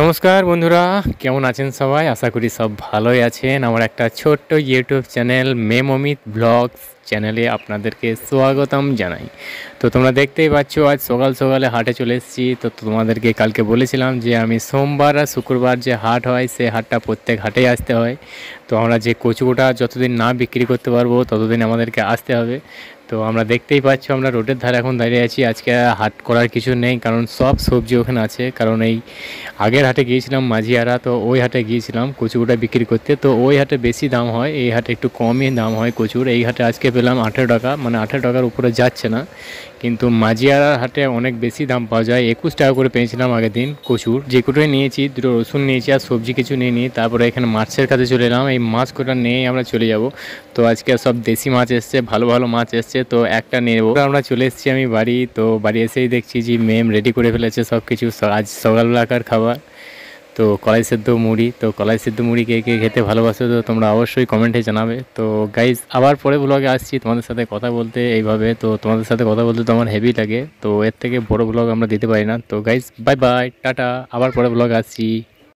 নমস্কার বন্ধুরা কেমন আছেন সবাই আশা করি সব ভালোই আছেন আমার একটা ছোট্ট ইউটিউব চ্যানেল মেম ব্লগস চ্যানেলে আপনাদেরকে স্বাগতম জানাই তো তোমরা দেখতেই পাচ্ছ আজ সকাল সকালে হাটে চলে এসেছি তো তোমাদেরকে কালকে বলেছিলাম যে আমি সোমবার আর শুক্রবার যে হাট হয় সে হাটটা প্রত্যেক হাটে আসতে হয় তো আমরা যে কচুটা যতদিন না বিক্রি করতে পারবো ততদিন আমাদেরকে আসতে হবে তো আমরা দেখতেই পাচ্ছ আমরা রোডের ধারে এখন দাঁড়িয়ে আছি আজকে হাট করার কিছু নেই কারণ সব সবজি ওখানে আছে কারণ এই আগের হাটে গিয়েছিলাম মাঝিয়ারা তো ওই হাটে গিয়েছিলাম কচুটা বিক্রি করতে তো ওই হাটে বেশি দাম হয় এই হাটে একটু কমই দাম হয় কচুর এই হাটে আজকে পেলাম আঠেরো টাকা মানে আঠেরো টাকার উপরে যাচ্ছে না কিন্তু মাঝিয়ারার হাটে অনেক বেশি দাম পাওয়া যায় একুশ টাকা করে পেয়েছিলাম আগের দিন কচুর যে কুটোই নিয়েছি দুটো রসুন নিয়েছি আর সবজি কিছু নিয়ে নিই তারপরে এখানে মাছের কাছে চলে এলাম এই মাছ কোটা নিয়ে আমরা চলে যাব তো আজকে সব দেশি মাছ এসছে ভালো ভালো মাছ এসছে তো একটা নেব আমরা চলে এসেছি আমি বাড়ি তো বাড়ি এসেই দেখছি যে মেম রেডি করে ফেলেছে সব কিছু আজ সকালবেলাকার খাবার তো কলাই সেদ্ধ মুড়ি তো কলাই সেদ্ধ মুড়ি কে কে খেতে ভালোবাসো তো তোমরা অবশ্যই কমেন্টে জানাবে তো গাইজ আবার পরে ব্লগে আসছি তোমাদের সাথে কথা বলতে এইভাবে তো তোমাদের সাথে কথা বলতে তো আমার হেভি লাগে তো এর থেকে বড় ব্লগ আমরা দিতে পারি না তো গাইজ বাই বাই টাটা আবার পরে ব্লগ আসছি